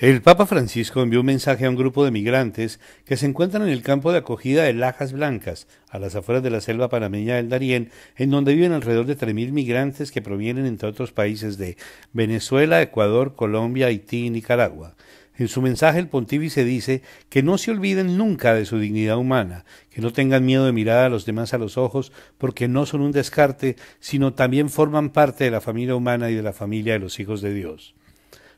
El Papa Francisco envió un mensaje a un grupo de migrantes que se encuentran en el campo de acogida de Lajas Blancas, a las afueras de la selva panameña del Darién, en donde viven alrededor de 3.000 migrantes que provienen, entre otros países, de Venezuela, Ecuador, Colombia, Haití y Nicaragua. En su mensaje el pontífice dice que no se olviden nunca de su dignidad humana, que no tengan miedo de mirar a los demás a los ojos, porque no son un descarte, sino también forman parte de la familia humana y de la familia de los hijos de Dios.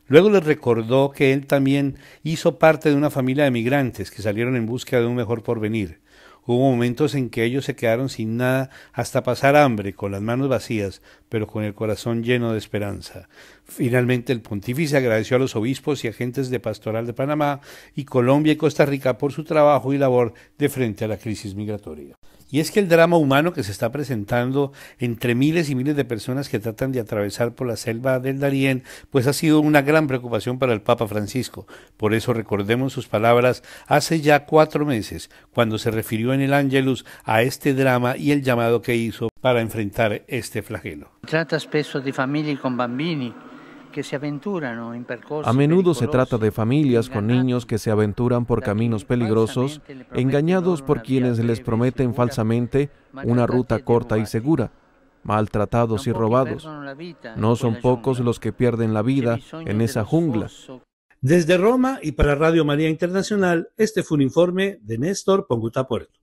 Luego les recordó que él también hizo parte de una familia de migrantes que salieron en busca de un mejor porvenir. Hubo momentos en que ellos se quedaron sin nada hasta pasar hambre, con las manos vacías, pero con el corazón lleno de esperanza. Finalmente el pontífice agradeció a los obispos y agentes de Pastoral de Panamá y Colombia y Costa Rica por su trabajo y labor de frente a la crisis migratoria. Y es que el drama humano que se está presentando entre miles y miles de personas que tratan de atravesar por la selva del Darién, pues ha sido una gran preocupación para el Papa Francisco. Por eso recordemos sus palabras hace ya cuatro meses, cuando se refirió en el Angelus a este drama y el llamado que hizo para enfrentar este flagelo. Trata spesso de familias con bambini a menudo se trata de familias con niños que se aventuran por caminos peligrosos, engañados por quienes les prometen falsamente una ruta corta y segura, maltratados y robados. No son pocos los que pierden la vida en esa jungla. Desde Roma y para Radio María Internacional, este fue un informe de Néstor Puerto.